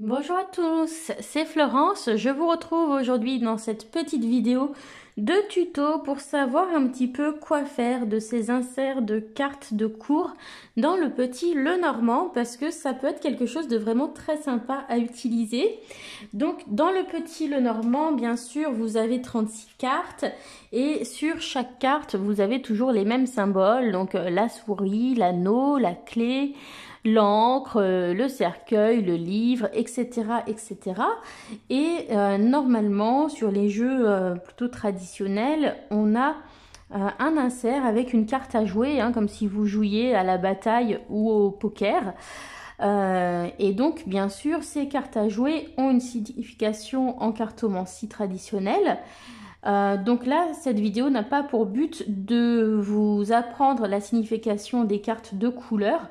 Bonjour à tous, c'est Florence. Je vous retrouve aujourd'hui dans cette petite vidéo de tuto pour savoir un petit peu quoi faire de ces inserts de cartes de cours dans le petit Le parce que ça peut être quelque chose de vraiment très sympa à utiliser. Donc dans le petit Le Normand, bien sûr, vous avez 36 cartes et sur chaque carte, vous avez toujours les mêmes symboles, donc euh, la souris, l'anneau, la clé, l'encre, euh, le cercueil, le livre, etc. etc. Et euh, normalement, sur les jeux euh, plutôt traditionnels, on a un insert avec une carte à jouer, hein, comme si vous jouiez à la bataille ou au poker. et donc, bien sûr, ces cartes à jouer ont une signification en cartomancie traditionnelle. Euh, donc là, cette vidéo n'a pas pour but de vous apprendre la signification des cartes de couleurs,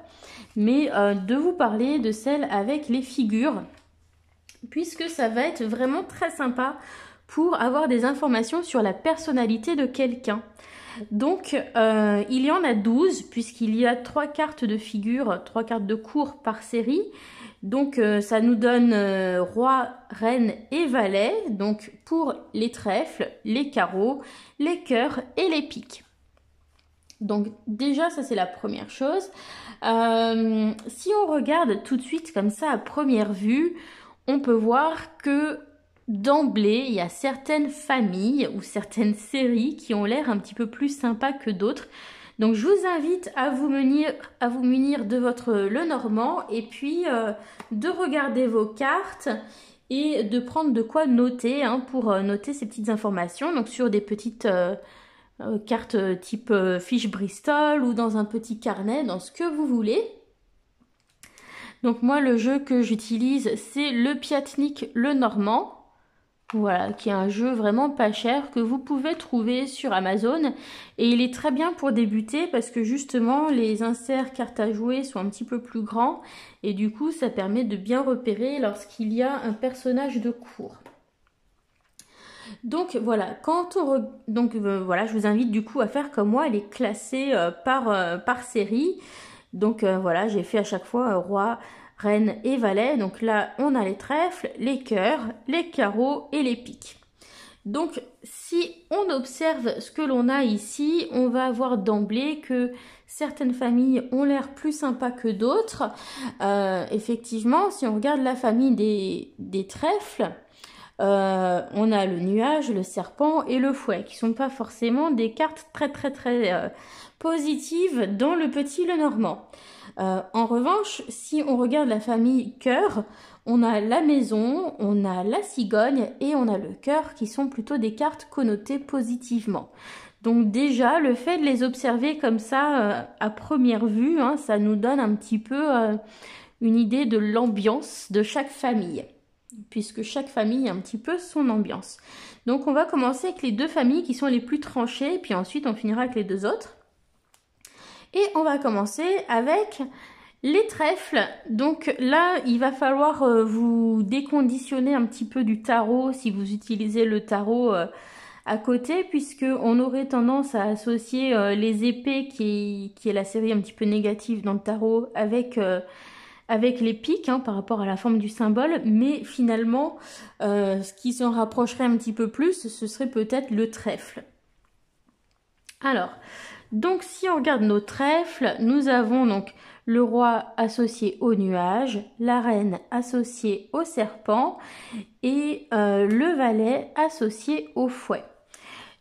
mais euh, de vous parler de celles avec les figures, puisque ça va être vraiment très sympa pour avoir des informations sur la personnalité de quelqu'un. Donc, euh, il y en a 12, puisqu'il y a trois cartes de figures, trois cartes de cours par série, donc euh, ça nous donne euh, roi, reine et valet, donc pour les trèfles, les carreaux, les cœurs et les piques. Donc déjà ça c'est la première chose. Euh, si on regarde tout de suite comme ça à première vue, on peut voir que d'emblée il y a certaines familles ou certaines séries qui ont l'air un petit peu plus sympas que d'autres. Donc je vous invite à vous munir, de votre Le Normand et puis euh, de regarder vos cartes et de prendre de quoi noter hein, pour euh, noter ces petites informations. Donc sur des petites euh, cartes type fiche Bristol ou dans un petit carnet, dans ce que vous voulez. Donc moi le jeu que j'utilise c'est le Piatnik le Normand. Voilà, qui est un jeu vraiment pas cher que vous pouvez trouver sur Amazon. Et il est très bien pour débuter parce que justement les inserts cartes à jouer sont un petit peu plus grands. Et du coup ça permet de bien repérer lorsqu'il y a un personnage de cours. Donc voilà, quand on donc euh, voilà, je vous invite du coup à faire comme moi, elle est classée euh, par, euh, par série. Donc voilà, j'ai fait à chaque fois un roi, et valet, Donc là, on a les trèfles, les cœurs, les carreaux et les piques. Donc si on observe ce que l'on a ici, on va voir d'emblée que certaines familles ont l'air plus sympas que d'autres. Euh, effectivement, si on regarde la famille des, trèfles, euh, on a le nuage, le serpent et le fouet, qui sont pas forcément des cartes très très très euh, positives dans le petit le normand. Euh, en revanche, si on regarde la famille cœur, on a la maison, on a la cigogne et on a le cœur qui sont plutôt des cartes connotées positivement. Donc déjà, le fait de les observer comme ça euh, à première vue, hein, ça nous donne un petit peu euh, une idée de l'ambiance de chaque famille, puisque chaque famille a un petit peu son ambiance. Donc on va commencer avec les deux familles qui sont les plus tranchées, puis ensuite on finira avec les deux autres. Et on va commencer avec les trèfles. Donc là, il va falloir euh, vous déconditionner un petit peu du tarot si vous utilisez le tarot euh, à côté puisque on aurait tendance à associer euh, les épées qui, est la série un petit peu négative dans le tarot avec avec les pics hein, par rapport à la forme du symbole mais finalement ce qui s'en rapprocherait un petit peu plus ce serait peut-être le trèfle alors donc si on regarde nos trèfles, nous avons donc le roi associé au nuage, la reine associée au serpent et euh, le valet associé au fouet.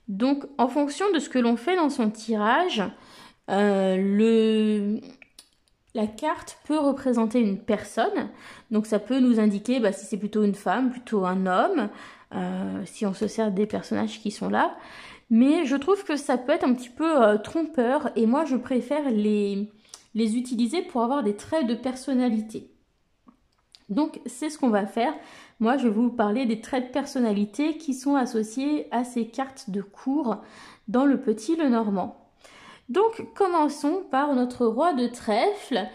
Donc en fonction de ce que l'on fait dans son tirage, euh, la carte peut représenter une personne, donc ça peut nous indiquer bah, si c'est plutôt une femme, plutôt un homme, euh, si on se sert des personnages qui sont là. Mais je trouve que ça peut être un petit peu euh, trompeur et moi je préfère les, les utiliser pour avoir des traits de personnalité. Donc c'est ce qu'on va faire. Moi je vais vous parler des traits de personnalité qui sont associés à ces cartes de cours dans le petit Le Normand. Donc commençons par notre roi de trèfle.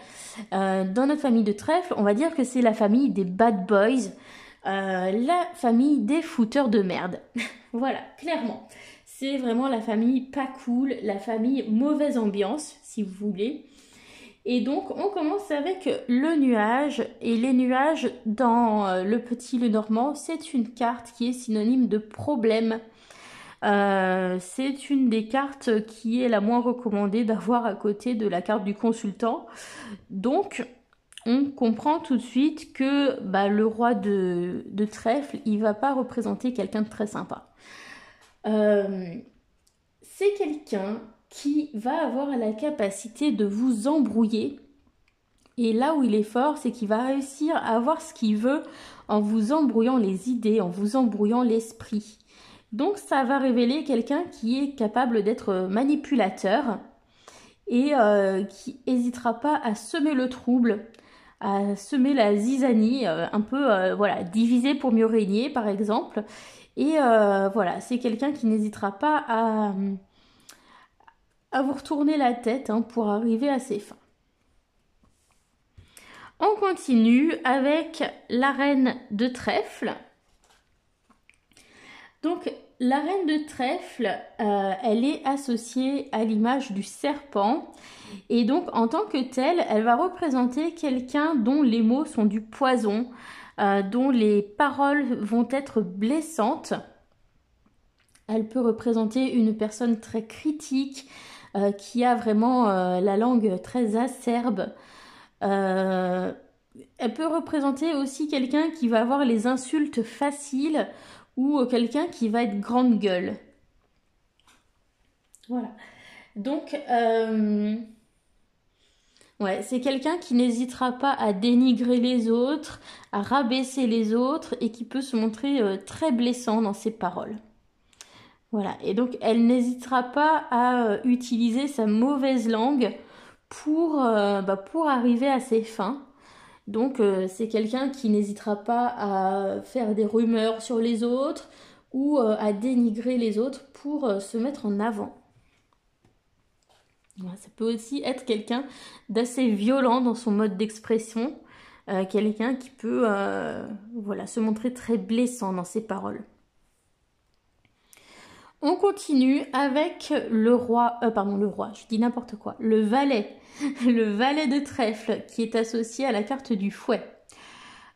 Euh, dans notre famille de trèfle, on va dire que c'est la famille des bad boys, euh, la famille des fouteurs de merde. voilà, clairement c'est vraiment la famille pas cool, la famille mauvaise ambiance, si vous voulez. Et donc, on commence avec le nuage. Et les nuages, dans euh, le petit Le Normand, c'est une carte qui est synonyme de problème. Euh, c'est une des cartes qui est la moins recommandée d'avoir à côté de la carte du consultant. Donc, on comprend tout de suite que bah, le roi de, de trèfle, il va pas représenter quelqu'un de très sympa. Euh, c'est quelqu'un qui va avoir la capacité de vous embrouiller. Et là où il est fort, c'est qu'il va réussir à avoir ce qu'il veut en vous embrouillant les idées, en vous embrouillant l'esprit. Donc ça va révéler quelqu'un qui est capable d'être manipulateur et euh, qui hésitera pas à semer le trouble, à semer la zizanie, euh, un peu voilà, diviser pour mieux régner par exemple. Et euh, voilà, c'est quelqu'un qui n'hésitera pas à, vous retourner la tête hein, pour arriver à ses fins. On continue avec la reine de trèfle. Donc la reine de trèfle, euh, elle est associée à l'image du serpent. Et donc, en tant que telle, elle va représenter quelqu'un dont les mots sont du poison, euh, dont les paroles vont être blessantes. Elle peut représenter une personne très critique, euh, qui a vraiment euh, la langue très acerbe. elle peut représenter aussi quelqu'un qui va avoir les insultes faciles ou quelqu'un qui va être grande gueule. Voilà. Donc, Ouais, c'est quelqu'un qui n'hésitera pas à dénigrer les autres, à rabaisser les autres et qui peut se montrer euh, très blessant dans ses paroles. Voilà, et donc elle n'hésitera pas à euh, utiliser sa mauvaise langue pour, euh, bah, pour arriver à ses fins. Donc c'est quelqu'un qui n'hésitera pas à faire des rumeurs sur les autres ou à dénigrer les autres pour se mettre en avant. Ça peut aussi être quelqu'un d'assez violent dans son mode d'expression, euh, quelqu'un qui peut euh, voilà, se montrer très blessant dans ses paroles. On continue avec le roi, euh, pardon, le roi, je dis n'importe quoi, le valet, le valet de trèfle qui est associé à la carte du fouet.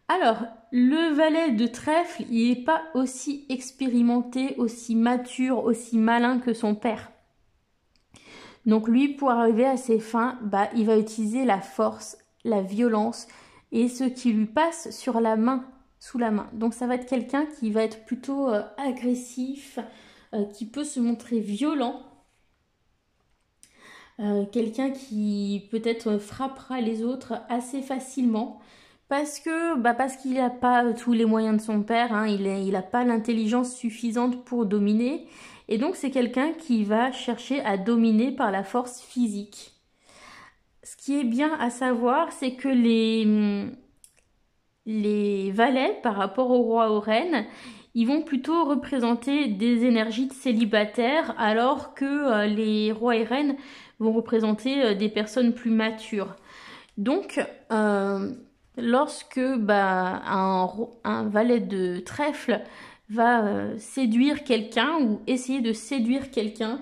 Alors, le valet de trèfle, il n'est pas aussi expérimenté, aussi mature, aussi malin que son père. Donc lui, pour arriver à ses fins, bah, il va utiliser la force, la violence et ce qui lui passe sur la main, sous la main. Donc ça va être quelqu'un qui va être plutôt euh, agressif, euh, qui peut se montrer violent. Euh, quelqu'un qui peut-être frappera les autres assez facilement, parce que bah parce qu'il n'a pas euh, tous les moyens de son père, hein, il n'a pas l'intelligence suffisante pour dominer, et donc c'est quelqu'un qui va chercher à dominer par la force physique. Ce qui est bien à savoir, c'est que les, mm, les valets, par rapport au roi aux reines, ils vont plutôt représenter des énergies de célibataires, alors que euh, les rois et reines vont représenter euh, des personnes plus matures. Donc, lorsque bah, un, valet de trèfle va euh, séduire quelqu'un ou essayer de séduire quelqu'un,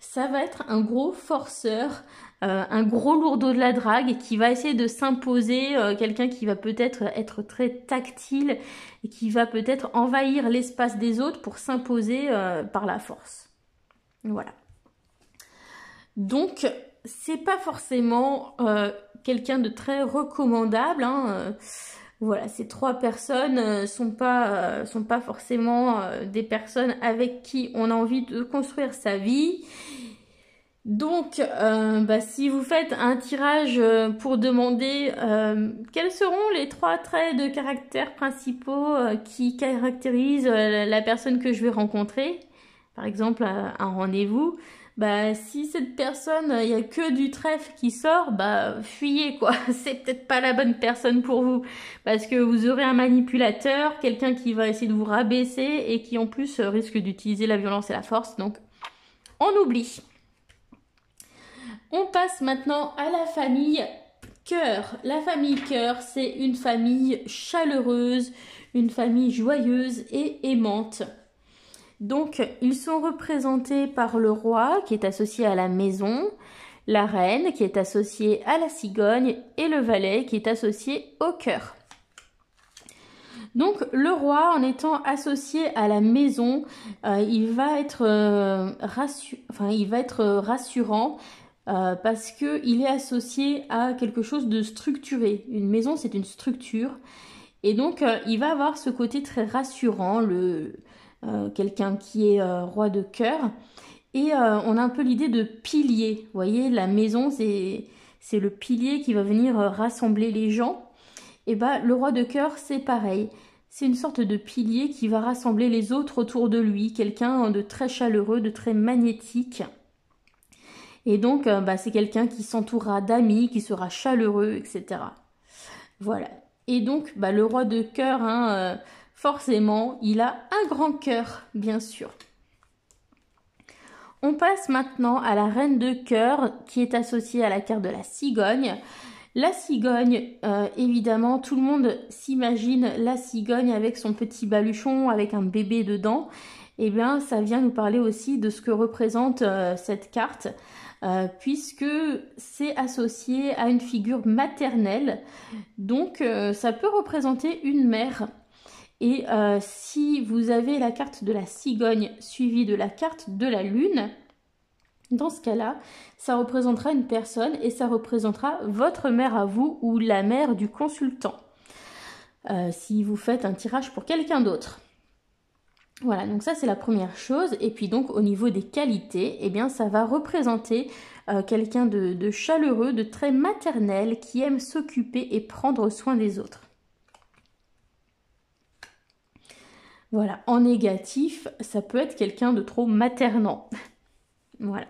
ça va être un gros forceur, euh, un gros lourdeau de la drague qui va essayer de s'imposer, euh, quelqu'un qui va peut-être être très tactile et qui va peut-être envahir l'espace des autres pour s'imposer par la force. Voilà. Donc, c'est pas forcément quelqu'un de très recommandable. Hein, euh, voilà, ces trois personnes euh, sont pas euh, sont pas forcément des personnes avec qui on a envie de construire sa vie. Donc, bah, si vous faites un tirage pour demander quels seront les trois traits de caractère principaux qui caractérisent la personne que je vais rencontrer, par exemple un rendez-vous, bah si cette personne, il euh, y a que du trèfle qui sort, bah fuyez quoi, c'est peut-être pas la bonne personne pour vous parce que vous aurez un manipulateur, quelqu'un qui va essayer de vous rabaisser et qui en plus euh, risque d'utiliser la violence et la force. Donc on oublie. On passe maintenant à la famille cœur. La famille cœur, c'est une famille chaleureuse, une famille joyeuse et aimante. Donc, ils sont représentés par le roi qui est associé à la maison, la reine qui est associée à la cigogne et le valet qui est associé au cœur. Donc le roi, en étant associé à la maison, euh, il, va être, euh, enfin, il va être rassurant euh, parce qu'il est associé à quelque chose de structuré. Une maison, c'est une structure. Et donc, il va avoir ce côté très rassurant. Le, euh, quelqu'un qui est euh, roi de cœur. Et euh, on a un peu l'idée de pilier. Vous voyez, la maison, c'est, c'est le pilier qui va venir rassembler les gens. Et bah, le roi de cœur, c'est pareil. C'est une sorte de pilier qui va rassembler les autres autour de lui, quelqu'un de très chaleureux, de très magnétique. Et donc, bah, c'est quelqu'un qui s'entourera d'amis, qui sera chaleureux, etc. Voilà. Et donc, bah, le roi de cœur, hein, Forcément, il a un grand cœur, bien sûr. On passe maintenant à la reine de cœur qui est associée à la carte de la cigogne. La cigogne, euh, évidemment, tout le monde s'imagine la cigogne avec son petit baluchon, avec un bébé dedans. Eh bien, ça vient nous parler aussi de ce que représente euh, cette carte, euh, puisque c'est associé à une figure maternelle. Donc, ça peut représenter une mère. Et euh, si vous avez la carte de la cigogne suivie de la carte de la lune, dans ce cas-là, ça représentera une personne et ça représentera votre mère à vous ou la mère du consultant. Euh, si vous faites un tirage pour quelqu'un d'autre. Voilà, donc ça c'est la première chose. Et puis donc au niveau des qualités, eh bien ça va représenter euh, quelqu'un de chaleureux, de très maternel, qui aime s'occuper et prendre soin des autres. Voilà, en négatif, ça peut être quelqu'un de trop maternant. voilà.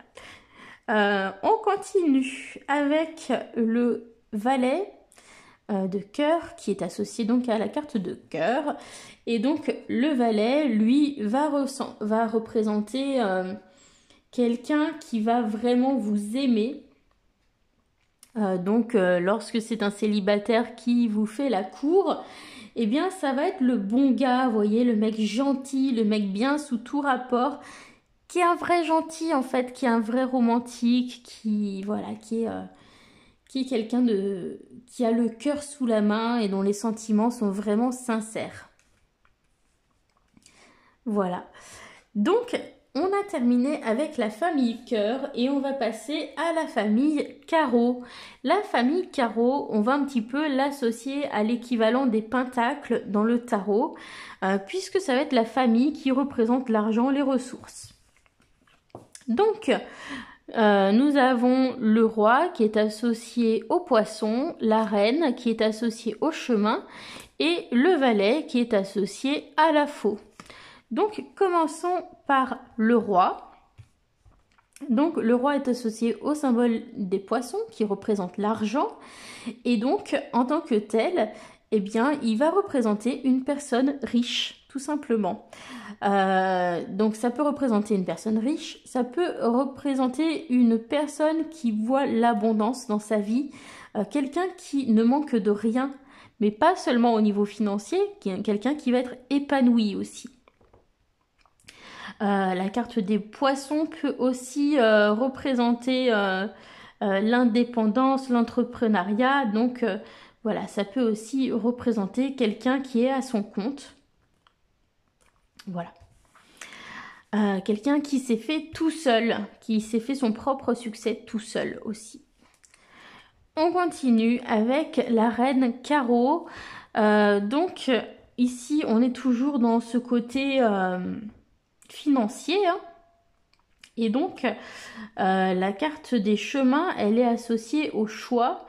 Euh, on continue avec le valet euh, de cœur qui est associé donc à la carte de cœur. Et donc le valet, lui, va, va représenter euh, quelqu'un qui va vraiment vous aimer. donc lorsque c'est un célibataire qui vous fait la cour, eh bien ça va être le bon gars, vous voyez, le mec gentil, le mec bien sous tout rapport, qui est un vrai gentil en fait, qui est un vrai romantique, qui voilà, qui est euh, qui est quelqu'un de qui a le cœur sous la main et dont les sentiments sont vraiment sincères. Voilà. Donc on a terminé avec la famille cœur et on va passer à la famille carreau. La famille carreau, on va un petit peu l'associer à l'équivalent des pentacles dans le tarot, euh, puisque ça va être la famille qui représente l'argent, les ressources. Donc, euh, nous avons le roi qui est associé au poisson, la reine qui est associée au chemin et le valet qui est associé à la faux. Donc commençons par le roi. Donc le roi est associé au symbole des poissons qui représente l'argent et donc en tant que tel, eh bien il va représenter une personne riche tout simplement. Euh, donc ça peut représenter une personne riche, ça peut représenter une personne qui voit l'abondance dans sa vie, euh, quelqu'un qui ne manque de rien, mais pas seulement au niveau financier, quelqu'un qui va être épanoui aussi. Euh, la carte des poissons peut aussi euh, représenter euh, l'indépendance, l'entrepreneuriat. Donc voilà, ça peut aussi représenter quelqu'un qui est à son compte. Voilà. quelqu'un qui s'est fait tout seul, qui s'est fait son propre succès tout seul aussi. On continue avec la reine Caro. donc ici, on est toujours dans ce côté financier. Hein. Et donc, euh, la carte des chemins, elle est associée au choix.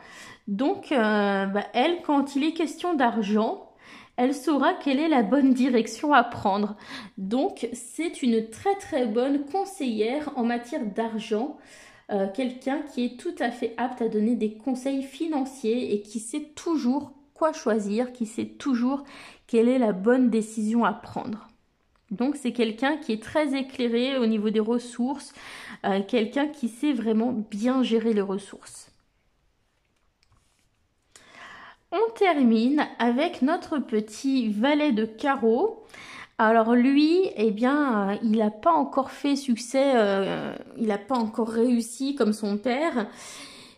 Donc, euh, bah, elle, quand il est question d'argent, elle saura quelle est la bonne direction à prendre. Donc, c'est une très très bonne conseillère en matière d'argent. Euh, quelqu'un qui est tout à fait apte à donner des conseils financiers et qui sait toujours quoi choisir, qui sait toujours quelle est la bonne décision à prendre. Donc c'est quelqu'un qui est très éclairé au niveau des ressources, euh, quelqu'un qui sait vraiment bien gérer les ressources. On termine avec notre petit valet de carreau. Alors lui, eh bien, euh, il n'a pas encore fait succès, euh, il n'a pas encore réussi comme son père.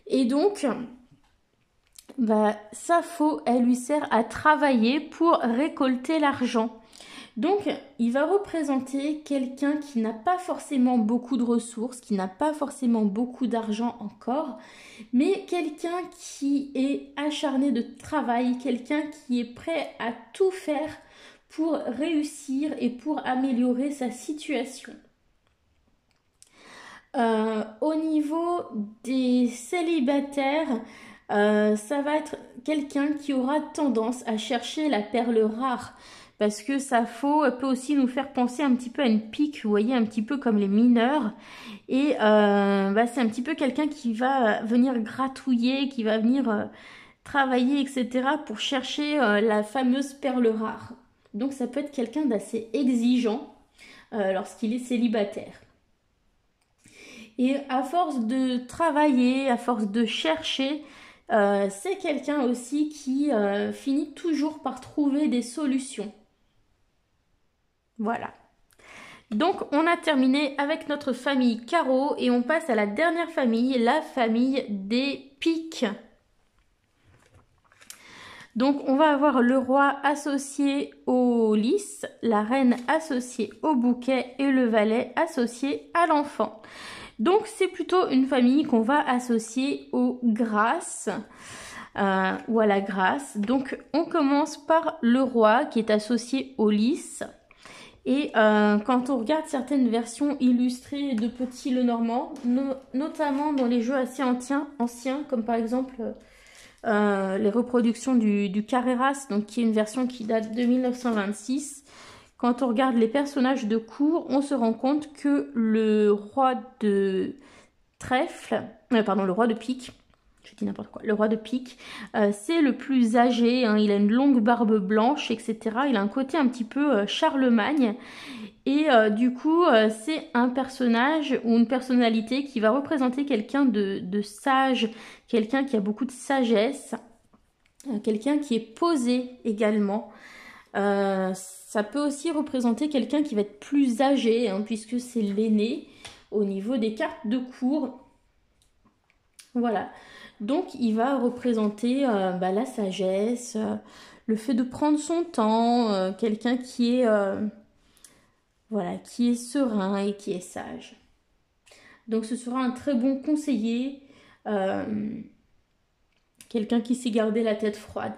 Et donc, bah, sa faux, elle lui sert à travailler pour récolter l'argent. Donc, il va représenter quelqu'un qui n'a pas forcément beaucoup de ressources, qui n'a pas forcément beaucoup d'argent encore, mais quelqu'un qui est acharné de travail, quelqu'un qui est prêt à tout faire pour réussir et pour améliorer sa situation. Euh, au niveau des célibataires, euh, ça va être quelqu'un qui aura tendance à chercher la perle rare parce que faux euh, peut aussi nous faire penser un petit peu à une pique, vous voyez, un petit peu comme les mineurs. Et euh, bah, c'est un petit peu quelqu'un qui va euh, venir gratouiller, qui va venir travailler, etc. pour chercher la fameuse perle rare. Donc ça peut être quelqu'un d'assez exigeant lorsqu'il est célibataire. Et à force de travailler, à force de chercher, c'est quelqu'un aussi qui finit toujours par trouver des solutions. Voilà. Donc on a terminé avec notre famille carreau et on passe à la dernière famille, la famille des piques. Donc on va avoir le roi associé au lys, la reine associée au bouquet et le valet associé à l'enfant. Donc c'est plutôt une famille qu'on va associer aux grâces euh, ou à la grâce. Donc on commence par le roi qui est associé au lys, et euh, quand on regarde certaines versions illustrées de Petit Lenormand, notamment dans les jeux assez anciens, comme par exemple euh, les reproductions du, Carreras, donc qui est une version qui date de 1926, quand on regarde les personnages de cour, on se rend compte que le roi de trèfle, euh, pardon, le roi de pique, je dis n'importe quoi, le roi de pique, euh, c'est le plus âgé, hein. il a une longue barbe blanche, etc. Il a un côté un petit peu euh, Charlemagne. Et euh, du coup, c'est un personnage ou une personnalité qui va représenter quelqu'un de, sage, quelqu'un qui a beaucoup de sagesse, quelqu'un qui est posé également. ça peut aussi représenter quelqu'un qui va être plus âgé, hein, puisque c'est l'aîné au niveau des cartes de cours. Voilà. Donc il va représenter euh, bah, la sagesse, euh, le fait de prendre son temps, euh, quelqu'un qui est voilà, qui est serein et qui est sage. Donc ce sera un très bon conseiller, quelqu'un qui sait garder la tête froide.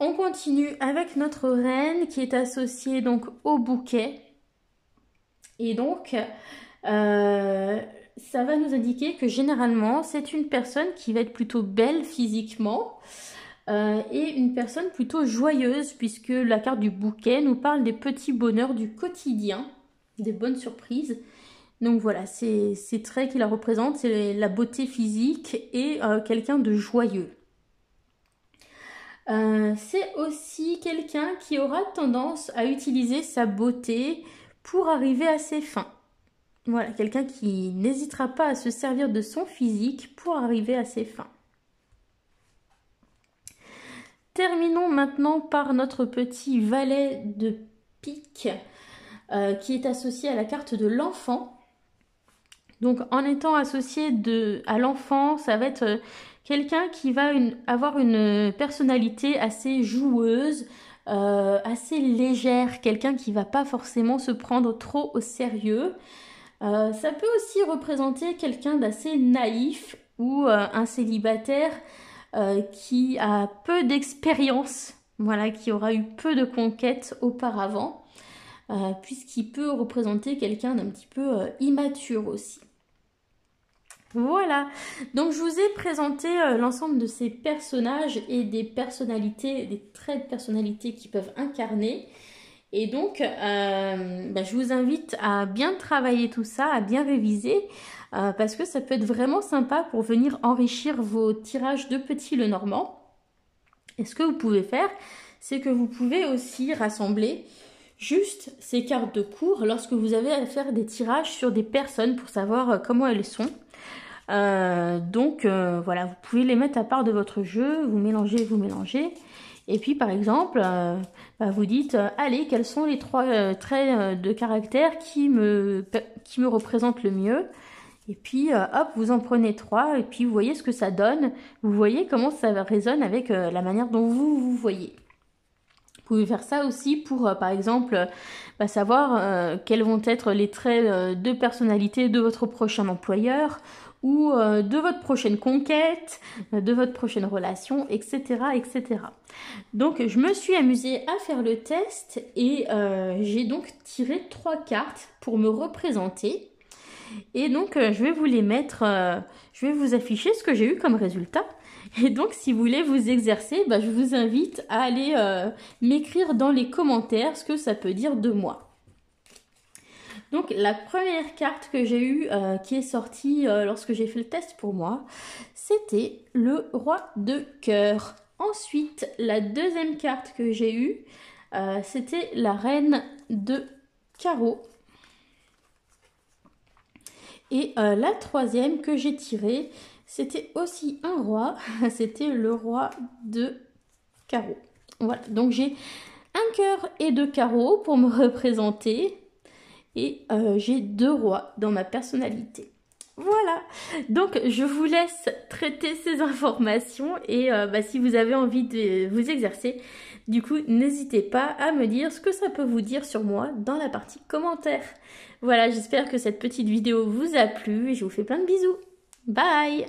On continue avec notre reine qui est associée donc au bouquet. Et donc, ça va nous indiquer que généralement, c'est une personne qui va être plutôt belle physiquement euh, et une personne plutôt joyeuse, puisque la carte du bouquet nous parle des petits bonheurs du quotidien, des bonnes surprises. Donc voilà, c'est ces traits qui la représentent, c'est la beauté physique et euh, quelqu'un de joyeux. Euh, c'est aussi quelqu'un qui aura tendance à utiliser sa beauté pour arriver à ses fins. Voilà, quelqu'un qui n'hésitera pas à se servir de son physique pour arriver à ses fins. Terminons maintenant par notre petit valet de pique euh, qui est associé à la carte de l'enfant. Donc en étant associé de, à l'enfant, ça va être euh, quelqu'un qui va avoir une personnalité assez joueuse, euh, assez légère, quelqu'un qui va pas forcément se prendre trop au sérieux, euh, ça peut aussi représenter quelqu'un d'assez naïf ou euh, un célibataire euh, qui a peu d'expérience, voilà, qui aura eu peu de conquêtes auparavant, puisqu'il peut représenter quelqu'un d'un petit peu immature aussi. Voilà, donc je vous ai présenté l'ensemble de ces personnages et des personnalités, des traits de personnalité qu'ils peuvent incarner. Et donc, euh, bah, je vous invite à bien travailler tout ça, à bien réviser, euh, parce que ça peut être vraiment sympa pour venir enrichir vos tirages de Petit le Normand. Et ce que vous pouvez faire, c'est que vous pouvez aussi rassembler juste ces cartes de cours lorsque vous avez à faire des tirages sur des personnes pour savoir euh, comment elles sont. donc voilà, vous pouvez les mettre à part de votre jeu, vous mélangez, vous mélangez. Et puis par exemple, euh, bah, vous dites, euh, allez, quels sont les trois euh, traits de caractère qui me, qui me représentent le mieux Et puis hop, vous en prenez trois et puis vous voyez ce que ça donne. Vous voyez comment ça résonne avec la manière dont vous vous voyez. Vous pouvez faire ça aussi pour, par exemple, bah, savoir quels vont être les traits de personnalité de votre prochain employeur ou euh, de votre prochaine conquête, euh, de votre prochaine relation, etc., etc. Donc je me suis amusée à faire le test et euh, j'ai donc tiré trois cartes pour me représenter. Et donc je vais vous les mettre, je vais vous afficher ce que j'ai eu comme résultat. Et donc, si vous voulez vous exercer, bah, je vous invite à aller m'écrire dans les commentaires ce que ça peut dire de moi. Donc la première carte que j'ai eue euh, qui est sortie euh, lorsque j'ai fait le test pour moi, c'était le roi de cœur. Ensuite, la deuxième carte que j'ai eue, euh, c'était la reine de carreau. Et la troisième que j'ai tirée, c'était aussi un roi, c'était le roi de carreau. Voilà, donc j'ai un cœur et deux carreaux pour me représenter et euh, j'ai deux rois dans ma personnalité. Voilà, donc je vous laisse traiter ces informations et euh, bah, si vous avez envie de vous exercer, du coup n'hésitez pas à me dire ce que ça peut vous dire sur moi dans la partie commentaire. Voilà, j'espère que cette petite vidéo vous a plu et je vous fais plein de bisous. Bye